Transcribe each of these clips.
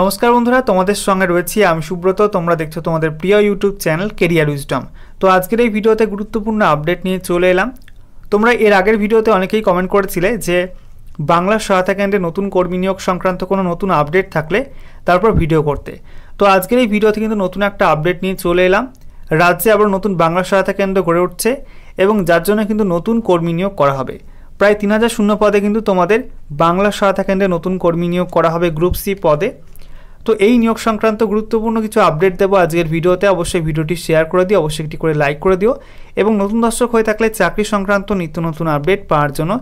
নমস্কার বন্ধুরা তোমাদের সঙ্গে রয়েছি আমি সুব্রত তোমরা দেখছো তোমাদের প্রিয় ইউটিউব চ্যানেল কেরিয়ার উইজডম তো আজকের এই ভিডিওতে গুরুত্বপূর্ণ আপডেট নিয়ে চলে এলাম তোমরা এর আগের ভিডিওতে অনেকেই কমেন্ট করেছিলে যে বাংলার সহায়তা কেন্দ্রে নতুন কর্মী নিয়োগ সংক্রান্ত কোনো নতুন আপডেট থাকলে তারপর ভিডিও করতে তো আজকের এই ভিডিওতে কিন্তু নতুন একটা আপডেট নিয়ে চলে এলাম রাজ্যে আবার নতুন বাংলা সহায়তা কেন্দ্র গড়ে উঠছে এবং যার জন্য কিন্তু নতুন কর্মী নিয়োগ করা হবে প্রায় তিন হাজার শূন্য পদে কিন্তু তোমাদের বাংলা সহায়তা কেন্দ্রে নতুন কর্মী নিয়োগ করা হবে গ্রুপ সি পদে তো এই নিয়োগ সংক্রান্ত গুরুত্বপূর্ণ কিছু আপডেট দেবো আজকের ভিডিওতে অবশ্যই ভিডিওটি শেয়ার করে দিও অবশ্যই একটি করে লাইক করে দিও এবং নতুন দর্শক হয়ে থাকলে চাকরি সংক্রান্ত নিত্য নতুন আপডেট পাওয়ার জন্য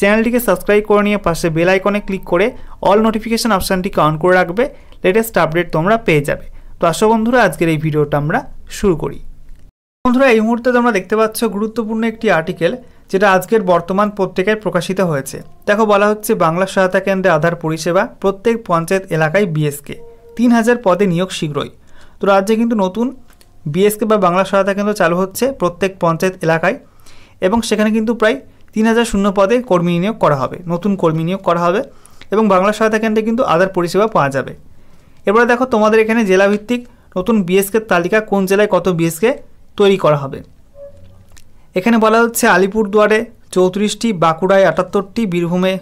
চ্যানেলটিকে সাবস্ক্রাইব করে নিয়ে পাশে বেল আইকনে ক্লিক করে অল নোটিফিকেশান অপশানটিকে অন করে রাখবে লেটেস্ট আপডেট তোমরা পেয়ে যাবে তো আসো বন্ধুরা আজকের এই ভিডিওটা আমরা শুরু করি বন্ধুরা এই মুহূর্তে তোমরা দেখতে পাচ্ছ গুরুত্বপূর্ণ একটি আর্টিকেল যেটা আজকের বর্তমান পত্রিকায় প্রকাশিত হয়েছে দেখো বলা হচ্ছে বাংলা সহায়তা কেন্দ্রে আধার পরিষেবা প্রত্যেক পঞ্চায়েত এলাকায় বিএসকে তিন হাজার পদে নিয়োগ শীঘ্রই তো রাজ্যে কিন্তু নতুন বিএসকে বা বাংলা সহায়তা কেন্দ্র চালু হচ্ছে প্রত্যেক পঞ্চায়েত এলাকায় এবং সেখানে কিন্তু প্রায় তিন হাজার শূন্য পদে কর্মী নিয়োগ করা হবে নতুন কর্মী নিয়োগ করা হবে এবং বাংলা সহায়তা কেন্দ্রে কিন্তু আধার পরিষেবা পাওয়া যাবে এবারে দেখো তোমাদের এখানে জেলাভিত্তিক নতুন বিএসকে তালিকা কোন জেলায় কত বিএসকে তৈরি করা হবে এখানে বলা হচ্ছে আলিপুরদুয়ারে চৌত্রিশটি বাঁকুড়ায় আটাত্তরটি বীরভূমে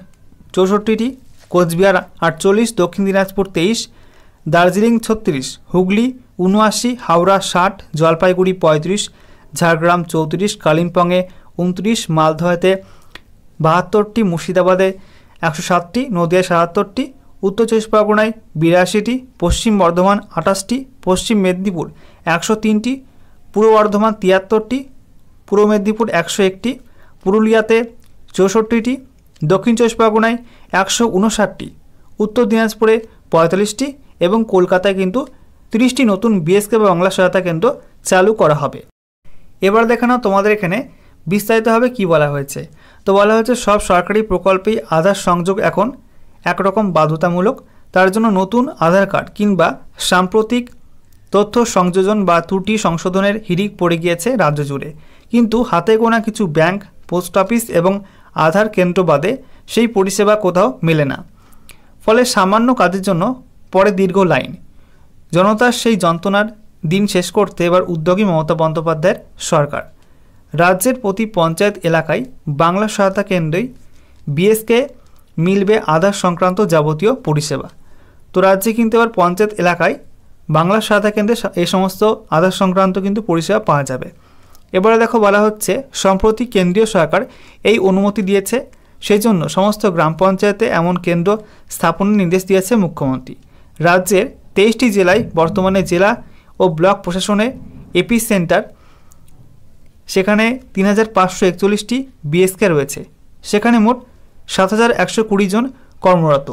চৌষট্টিটি কোচবিহার আটচল্লিশ দক্ষিণ দিনাজপুর তেইশ দার্জিলিং ছত্রিশ হুগলি উনআশি হাওড়া ষাট জলপাইগুড়ি পঁয়ত্রিশ ঝাড়গ্রাম চৌত্রিশ কালিম্পংয়ে উনত্রিশ মালদহেতে বাহাত্তরটি মুর্শিদাবাদে একশো সাতটি নদিয়ায় সাতাত্তরটি উত্তর চব্বিশ পরগনায় বিরাশিটি পশ্চিম বর্ধমান আঠাশটি পশ্চিম মেদিনীপুর একশো তিনটি পূর্ব বর্ধমান তিয়াত্তরটি পূর্ব মেদিনীপুর একশো একটি পুরুলিয়াতে চৌষট্টিটি দক্ষিণ চব্বিশ পরগনায় একশো উনষাটটি উত্তর দিনাজপুরে পঁয়তাল্লিশটি এবং কলকাতায় কিন্তু ত্রিশটি নতুন বিএসকে বা বাংলা সহায়তা কেন্দ্র চালু করা হবে এবার দেখানো তোমাদের এখানে বিস্তারিতভাবে কি বলা হয়েছে তো বলা হয়েছে সব সরকারি প্রকল্পেই আধার সংযোগ এখন একরকম বাধ্যতামূলক তার জন্য নতুন আধার কার্ড কিংবা সাম্প্রতিক তথ্য সংযোজন বা ত্রুটি সংশোধনের হিড়িক পড়ে গিয়েছে রাজ্য জুড়ে কিন্তু হাতে গোনা কিছু ব্যাংক পোস্ট অফিস এবং আধার কেন্দ্র বাদে সেই পরিষেবা কোথাও মেলে না ফলে সামান্য কাজের জন্য পরে দীর্ঘ লাইন জনতার সেই যন্ত্রণার দিন শেষ করতে এবার উদ্যোগী মমতা বন্দ্যোপাধ্যায়ের সরকার রাজ্যের প্রতি পঞ্চায়েত এলাকায় বাংলা সহায়তা কেন্দ্রেই বিএসকে মিলবে আধার সংক্রান্ত যাবতীয় পরিষেবা তো রাজ্যে কিন্তু এবার পঞ্চায়েত এলাকায় বাংলা সহায়তা কেন্দ্রে এই সমস্ত আধার সংক্রান্ত কিন্তু পরিষেবা পাওয়া যাবে এবারে দেখো বলা হচ্ছে সম্প্রতি কেন্দ্রীয় সরকার এই অনুমতি দিয়েছে সেই জন্য সমস্ত গ্রাম পঞ্চায়েতে এমন কেন্দ্র স্থাপনের নির্দেশ দিয়েছে মুখ্যমন্ত্রী রাজ্যের তেইশটি জেলায় বর্তমানে জেলা ও ব্লক প্রশাসনে এপি সেন্টার সেখানে তিন হাজার পাঁচশো একচল্লিশটি বিএসকে রয়েছে সেখানে মোট সাত হাজার একশো কুড়ি জন কর্মরত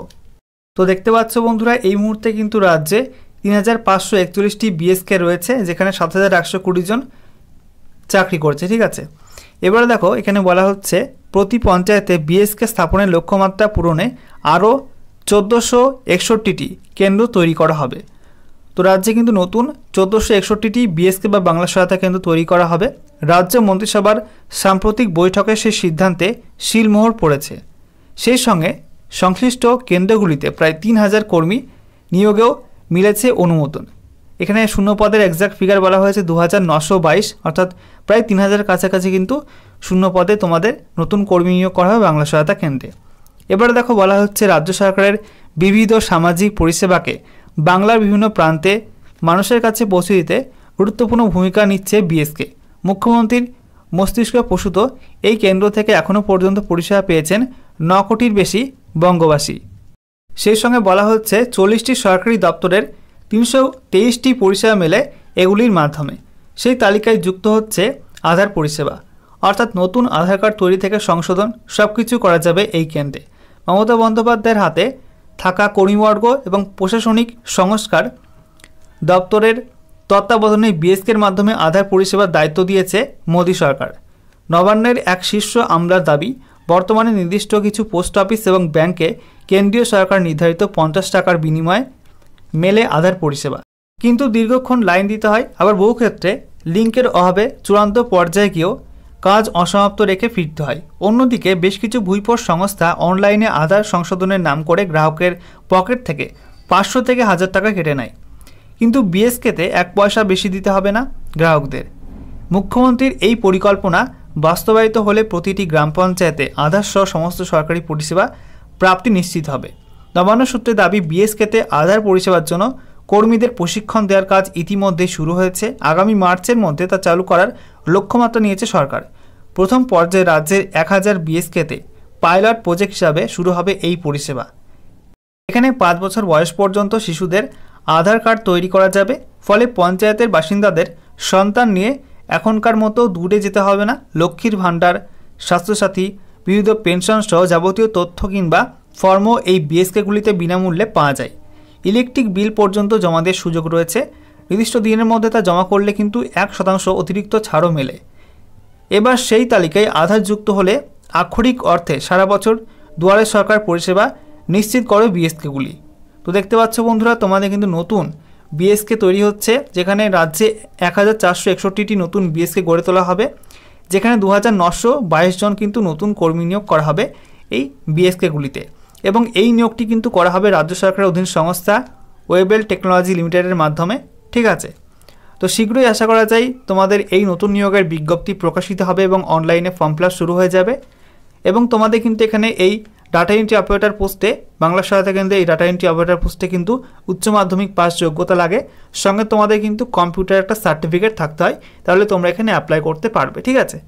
তো দেখতে পাচ্ছ বন্ধুরা এই মুহূর্তে কিন্তু রাজ্যে তিন হাজার পাঁচশো একচল্লিশটি বিএসকে রয়েছে যেখানে সাত হাজার একশো কুড়ি জন চাকরি করছে ঠিক আছে এবারে দেখো এখানে বলা হচ্ছে প্রতি পঞ্চায়েতে বিএসকে স্থাপনের লক্ষ্যমাত্রা পূরণে আরও চোদ্দোশো একষট্টিটি কেন্দ্র তৈরি করা হবে তো রাজ্যে কিন্তু নতুন চোদ্দোশো একষট্টিটি বিএসকে বা বাংলা সহায়তা কেন্দ্র তৈরি করা হবে রাজ্য মন্ত্রিসভার সাম্প্রতিক বৈঠকে সেই সিদ্ধান্তে শিলমোহর পড়েছে সেই সঙ্গে সংশ্লিষ্ট কেন্দ্রগুলিতে প্রায় তিন হাজার কর্মী নিয়োগেও মিলেছে অনুমোদন এখানে শূন্য পদের একজাক্ট ফিগার বলা হয়েছে দু হাজার নশো বাইশ অর্থাৎ প্রায় তিন হাজার কাছাকাছি কিন্তু শূন্য পদে তোমাদের নতুন কর্মী নিয়োগ করা হবে বাংলা সহায়তা কেন্দ্রে এবারে দেখো বলা হচ্ছে রাজ্য সরকারের বিবিধ সামাজিক পরিষেবাকে বাংলার বিভিন্ন প্রান্তে মানুষের কাছে পৌঁছে দিতে গুরুত্বপূর্ণ ভূমিকা নিচ্ছে বিএসকে মুখ্যমন্ত্রীর মস্তিষ্কে প্রসূত এই কেন্দ্র থেকে এখনও পর্যন্ত পরিষেবা পেয়েছেন ন কোটির বেশি বঙ্গবাসী সেই সঙ্গে বলা হচ্ছে চল্লিশটি সরকারি দপ্তরের তিনশো তেইশটি পরিষেবা মেলে এগুলির মাধ্যমে সেই তালিকায় যুক্ত হচ্ছে আধার পরিষেবা অর্থাৎ নতুন আধার কার্ড তৈরি থেকে সংশোধন সব কিছু করা যাবে এই কেন্দ্রে মমতা বন্দ্যোপাধ্যায়ের হাতে থাকা কর্মীবর্গ এবং প্রশাসনিক সংস্কার দপ্তরের তত্ত্বাবধানে বিএসকের মাধ্যমে আধার পরিষেবার দায়িত্ব দিয়েছে মোদী সরকার নবান্নের এক শীর্ষ আমলার দাবি বর্তমানে নির্দিষ্ট কিছু পোস্ট অফিস এবং ব্যাংকে কেন্দ্রীয় সরকার নির্ধারিত পঞ্চাশ টাকার বিনিময়ে মেলে আধার পরিষেবা কিন্তু দীর্ঘক্ষণ লাইন দিতে হয় আবার বহু ক্ষেত্রে লিঙ্কের অভাবে চূড়ান্ত পর্যায়ে গিয়েও কাজ অসমাপ্ত রেখে ফিরতে হয় অন্যদিকে বেশ কিছু ভুইপোষ সংস্থা অনলাইনে আধার সংশোধনের নাম করে গ্রাহকের পকেট থেকে পাঁচশো থেকে হাজার টাকা কেটে নেয় কিন্তু বিএসকেতে এক পয়সা বেশি দিতে হবে না গ্রাহকদের মুখ্যমন্ত্রীর এই পরিকল্পনা বাস্তবায়িত হলে প্রতিটি গ্রাম পঞ্চায়েতে আধার সহ সমস্ত সরকারি পরিষেবা প্রাপ্তি নিশ্চিত হবে নবান্ন সূত্রে দাবি বিএসকেতে আধার পরিষেবার জন্য কর্মীদের প্রশিক্ষণ দেওয়ার কাজ ইতিমধ্যে শুরু হয়েছে আগামী মার্চের মধ্যে তা চালু করার লক্ষ্যমাত্রা নিয়েছে সরকার প্রথম পর্যায়ে রাজ্যের এক হাজার বিএসকেতে পাইলট প্রজেক্ট হিসাবে শুরু হবে এই পরিষেবা এখানে পাঁচ বছর বয়স পর্যন্ত শিশুদের আধার কার্ড তৈরি করা যাবে ফলে পঞ্চায়েতের বাসিন্দাদের সন্তান নিয়ে এখনকার মতো দূরে যেতে হবে না লক্ষ্মীর ভাণ্ডার স্বাস্থ্যসাথী বিবিধ পেনশন সহ যাবতীয় তথ্য কিংবা ফর্ম এই বিএসকেগুলিতে বিনামূল্যে পাওয়া যায় ইলেকট্রিক বিল পর্যন্ত জমা দেওয়ার সুযোগ রয়েছে নির্দিষ্ট দিনের মধ্যে তা জমা করলে কিন্তু এক শতাংশ অতিরিক্ত ছাড়ও মেলে এবার সেই তালিকায় আধার যুক্ত হলে আক্ষরিক অর্থে সারা বছর দুয়ারে সরকার পরিষেবা নিশ্চিত করে বিএসকেগুলি তো দেখতে পাচ্ছ বন্ধুরা তোমাদের কিন্তু নতুন বিএসকে তৈরি হচ্ছে যেখানে রাজ্যে এক হাজার চারশো একষট্টিটি নতুন বিএসকে গড়ে তোলা হবে যেখানে দু হাজার নশো বাইশ জন কিন্তু নতুন কর্মী নিয়োগ করা হবে এই বিএসকেগুলিতে এবং এই নিয়োগটি কিন্তু করা হবে রাজ্য সরকারের অধীন সংস্থা ওয়েবেল টেকনোলজি লিমিটেডের মাধ্যমে ঠিক আছে তো শীঘ্রই আশা করা যায় তোমাদের এই নতুন নিয়োগের বিজ্ঞপ্তি প্রকাশিত হবে এবং অনলাইনে ফর্ম ফিল শুরু হয়ে যাবে এবং তোমাদের কিন্তু এখানে এই ডাটা এন্ট্রি অপারেটর পোস্টে বাংলা সহায়তা কেন্দ্রে এই ডাটা এন্ট্রি অপারেটর পোস্টে কিন্তু উচ্চ মাধ্যমিক পাস যোগ্যতা লাগে সঙ্গে তোমাদের কিন্তু কম্পিউটার একটা সার্টিফিকেট থাকতে হয় তাহলে তোমরা এখানে অ্যাপ্লাই করতে পারবে ঠিক আছে